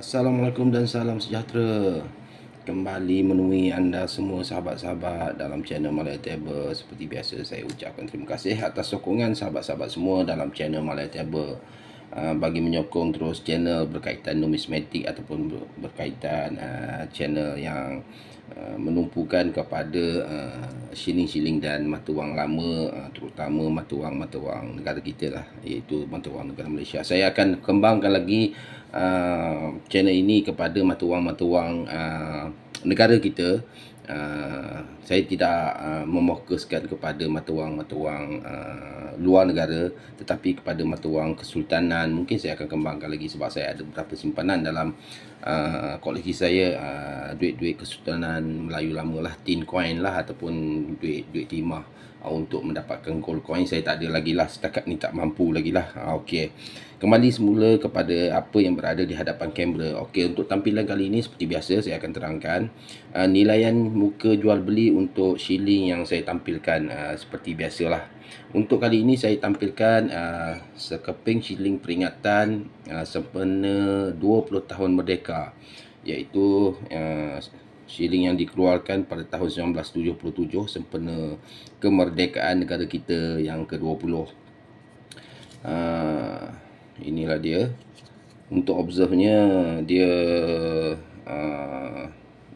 Assalamualaikum dan salam sejahtera Kembali menemui anda semua sahabat-sahabat dalam channel Malay Table Seperti biasa saya ucapkan terima kasih atas sokongan sahabat-sahabat semua dalam channel Malay Table Ah, bagi menyokong terus channel berkaitan numismatik ataupun berkaitan uh, channel yang uh, menumpukan kepada uh, siling shilling dan mata wang lama uh, terutama mata wang-mata wang negara kita lah iaitu mata wang negara Malaysia saya akan kembangkan lagi uh, channel ini kepada mata wang-mata wang uh, negara kita saya tidak uh, memfokuskan kepada mata wang-mata wang, mata wang uh, luar negara tetapi kepada mata wang kesultanan mungkin saya akan kembangkan lagi sebab saya ada beberapa simpanan dalam uh, koleksi saya uh, duit-duit uh, kesultanan Melayu lamalah tin coin lah ataupun duit-duit timah Ah, untuk mendapatkan gold coin saya tak ada lagi lah setakat ni tak mampu lagi lah ah, okay. kembali semula kepada apa yang berada di hadapan kamera okay, untuk tampilan kali ini seperti biasa saya akan terangkan uh, ah, nilaian muka jual beli untuk shilling yang saya tampilkan uh, seperti biasalah untuk kali ini saya tampilkan uh, sekeping shilling peringatan uh, sempena 20 tahun merdeka iaitu uh, Shilling yang dikeluarkan pada tahun 1977 sempena kemerdekaan negara kita yang ke-20. Uh, ah, inilah dia. Untuk observenya dia uh,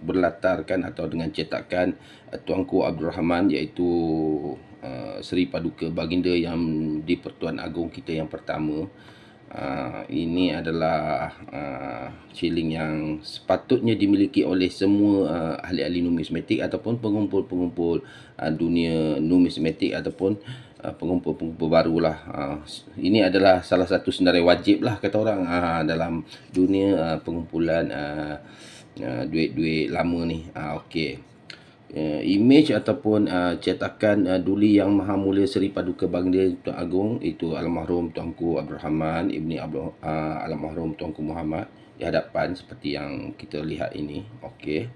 berlatarkan atau dengan cetakan uh, Tuanku Abdul Rahman iaitu uh, Seri Paduka Baginda yang di Pertuan Agong kita yang pertama. Uh, Ah, ini adalah uh, ah, ceiling yang sepatutnya dimiliki oleh semua uh, ahli-ahli numismatik ataupun pengumpul-pengumpul uh, dunia numismatik ataupun uh, pengumpul-pengumpul barulah. Uh, ini adalah salah satu senarai wajib lah kata orang uh, dalam dunia uh, pengumpulan uh, uh, duit-duit lama ni. Uh, Okey uh, image ataupun uh, cetakan uh, duli yang maha mulia Seri Paduka Bangda Tuan Agong itu almarhum Tuanku Abdul Rahman Ibni Abdul uh, almarhum Tuanku Muhammad di hadapan seperti yang kita lihat ini. Okey.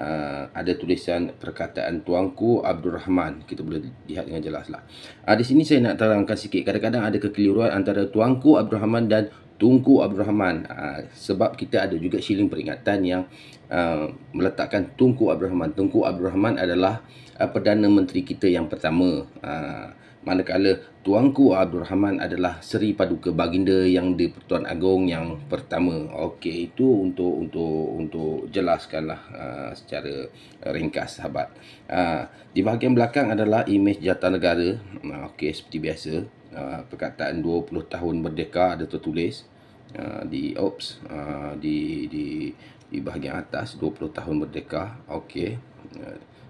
Uh, ada tulisan perkataan Tuanku Abdul Rahman. Kita boleh lihat dengan jelaslah. Uh, di sini saya nak terangkan sikit. Kadang-kadang ada kekeliruan antara Tuanku Abdul Rahman dan Tunku Abdul Rahman uh, ah, sebab kita ada juga siling peringatan yang uh, meletakkan Tunku Abdul Rahman. Tunku Abdul Rahman adalah uh, Perdana Menteri kita yang pertama. Uh, manakala Tuanku Abdul Rahman adalah Seri Paduka Baginda yang di Pertuan Agong yang pertama. Okey, itu untuk untuk untuk jelaskanlah uh, secara ringkas sahabat. Uh, di bahagian belakang adalah imej jata negara. Okey, seperti biasa. Ah, perkataan 20 tahun merdeka ada tertulis ah, di ops ah, di di di bahagian atas 20 tahun merdeka okey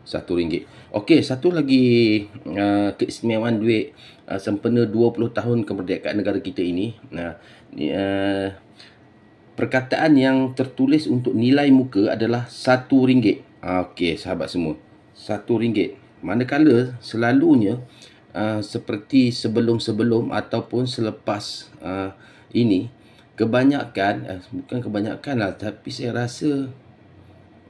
satu ringgit. Okey, satu lagi uh, keistimewaan duit uh, sempena 20 tahun kemerdekaan negara kita ini. Nah, ni, uh, perkataan yang tertulis untuk nilai muka adalah satu ringgit. Okey, sahabat semua. Satu ringgit. Manakala selalunya uh, Uh, seperti sebelum-sebelum ataupun selepas uh, ini kebanyakan uh, bukan kebanyakan lah tapi saya rasa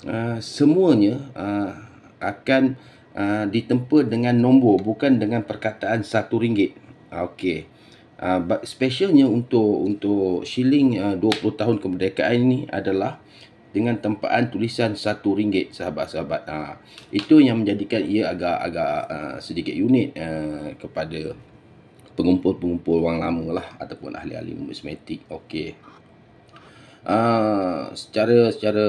uh, semuanya uh, akan uh, ditempa dengan nombor bukan dengan perkataan satu ringgit okey uh, specialnya untuk untuk shilling uh, 20 tahun kemerdekaan ini adalah dengan tempaan tulisan satu ringgit sahabat-sahabat ha, itu yang menjadikan ia agak-agak uh, sedikit unik uh, kepada pengumpul-pengumpul wang lama lah ataupun ahli-ahli numismatik okey uh, ha, secara secara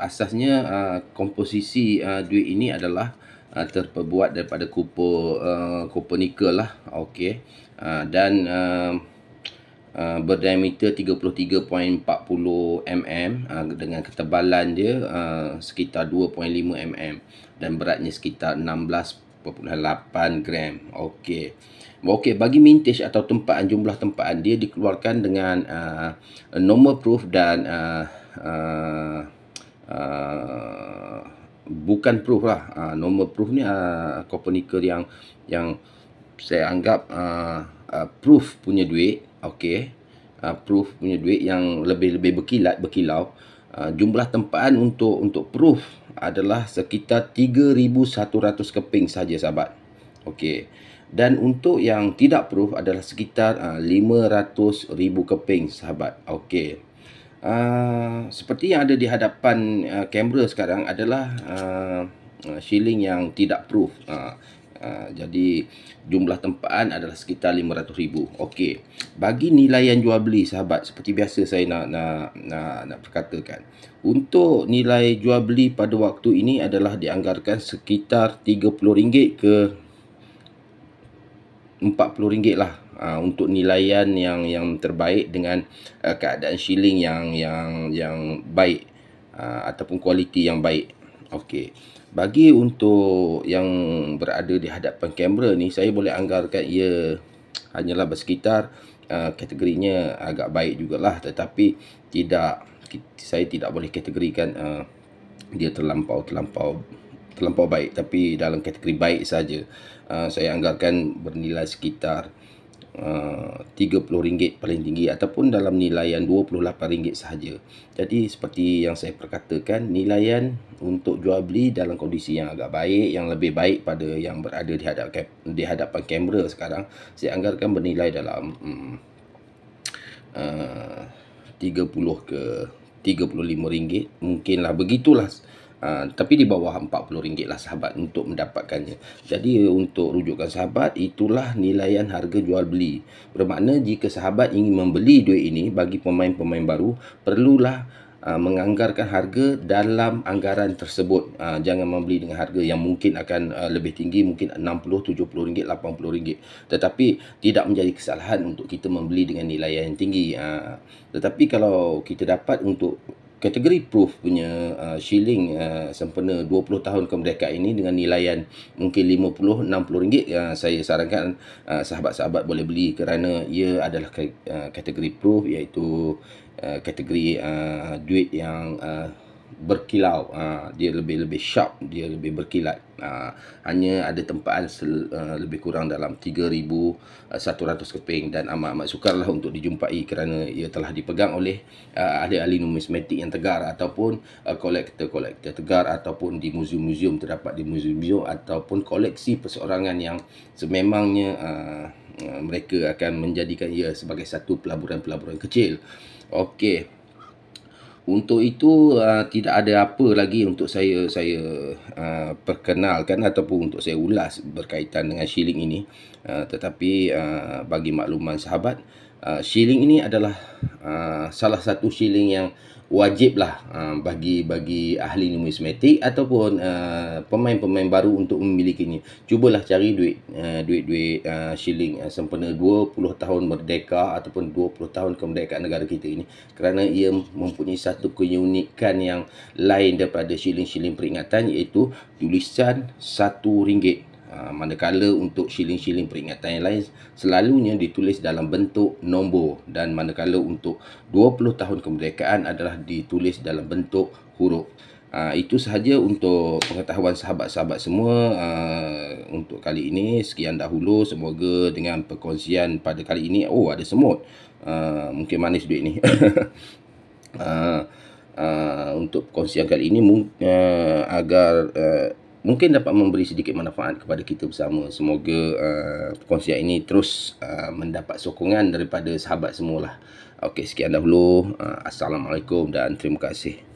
asasnya uh, komposisi uh, duit ini adalah uh, terperbuat daripada kupon uh, kupon nikel lah okey uh, dan uh, Uh, berdiameter 33.40 mm uh, dengan ketebalan dia uh, sekitar 2.5 mm dan beratnya sekitar 16.8 gram. Okey. Okey, bagi mintage atau tempaan jumlah tempaan dia dikeluarkan dengan uh, normal proof dan uh, uh, uh, bukan proof lah. Ah uh, normal proof ni ah uh, yang yang saya anggap uh, uh, proof punya duit okey uh, proof punya duit yang lebih-lebih berkilat berkilau uh, jumlah tempaan untuk untuk proof adalah sekitar 3100 keping saja sahabat okey dan untuk yang tidak proof adalah sekitar uh, ah, 500000 keping sahabat okey Uh, seperti yang ada di hadapan uh, kamera sekarang adalah uh, shilling yang tidak proof uh, Ha, jadi jumlah tempaan adalah sekitar 500,000. Okey. Bagi nilai yang jual beli sahabat seperti biasa saya nak nak nak nak perkatakan. Untuk nilai jual beli pada waktu ini adalah dianggarkan sekitar RM30 ke RM40 lah Ha, untuk nilaian yang yang terbaik dengan uh, keadaan shilling yang yang yang baik uh, ataupun kualiti yang baik. Okey bagi untuk yang berada di hadapan kamera ni saya boleh anggarkan ia hanyalah bersekitar uh, kategorinya agak baik jugalah tetapi tidak saya tidak boleh kategorikan uh, dia terlampau terlampau terlampau baik tapi dalam kategori baik saja uh, saya anggarkan bernilai sekitar Uh, RM30 paling tinggi ataupun dalam nilaian RM28 sahaja. Jadi seperti yang saya perkatakan, nilaian untuk jual beli dalam kondisi yang agak baik, yang lebih baik pada yang berada di hadap di hadapan kamera sekarang, saya anggarkan bernilai dalam hmm, uh, 30 ke RM35 mungkinlah begitulah Ha, tapi di bawah RM40 lah sahabat untuk mendapatkannya. Jadi untuk rujukan sahabat itulah nilaian harga jual beli. Bermakna jika sahabat ingin membeli duit ini bagi pemain-pemain baru perlulah aa, ha, menganggarkan harga dalam anggaran tersebut. Aa, ha, jangan membeli dengan harga yang mungkin akan aa, lebih tinggi mungkin RM60, RM70, RM80. Tetapi tidak menjadi kesalahan untuk kita membeli dengan nilai yang tinggi. Aa, tetapi kalau kita dapat untuk kategori proof punya uh, shilling uh, sempena 20 tahun kemerdekaan ini dengan nilaian mungkin 50 60 ringgit uh, saya sarankan uh, sahabat-sahabat boleh beli kerana ia adalah uh, kategori proof iaitu uh, kategori uh, duit yang uh, berkilau uh, dia lebih lebih sharp dia lebih berkilat uh, hanya ada tempaan sel, uh, lebih kurang dalam 3100 keping dan amat amat sukarlah untuk dijumpai kerana ia telah dipegang oleh uh, ahli-ahli numismatik yang tegar ataupun eh, kolektor-kolektor tegar ataupun di museum-museum terdapat di museum muzium ataupun koleksi perseorangan yang sememangnya uh, uh, mereka akan menjadikan ia sebagai satu pelaburan-pelaburan kecil okey untuk itu uh, tidak ada apa lagi untuk saya saya uh, perkenalkan ataupun untuk saya ulas berkaitan dengan shilling ini uh, tetapi uh, bagi makluman sahabat Ah, shilling ini adalah uh, salah satu shilling yang wajiblah uh, bagi bagi ahli numismatik ataupun pemain-pemain uh, baru untuk memilikinya. Cubalah cari duit uh, duit-duit uh, shilling uh, sempena 20 tahun merdeka ataupun 20 tahun kemerdekaan negara kita ini kerana ia mempunyai satu keunikan yang lain daripada shilling-shilling peringatan iaitu tulisan 1 ringgit Ah, manakala untuk siling-siling peringatan yang lain selalunya ditulis dalam bentuk nombor dan manakala untuk 20 tahun kemerdekaan adalah ditulis dalam bentuk huruf. Ha, itu sahaja untuk pengetahuan sahabat-sahabat semua ha, untuk kali ini. Sekian dahulu. Semoga dengan perkongsian pada kali ini. Oh, ada semut. Ha, mungkin manis duit ni. ha, ha, untuk perkongsian kali ini mung, agar... Ha, mungkin dapat memberi sedikit manfaat kepada kita bersama. Semoga uh, perkongsian ini terus uh, mendapat sokongan daripada sahabat semualah. Okey, sekian dahulu. Uh, Assalamualaikum dan terima kasih.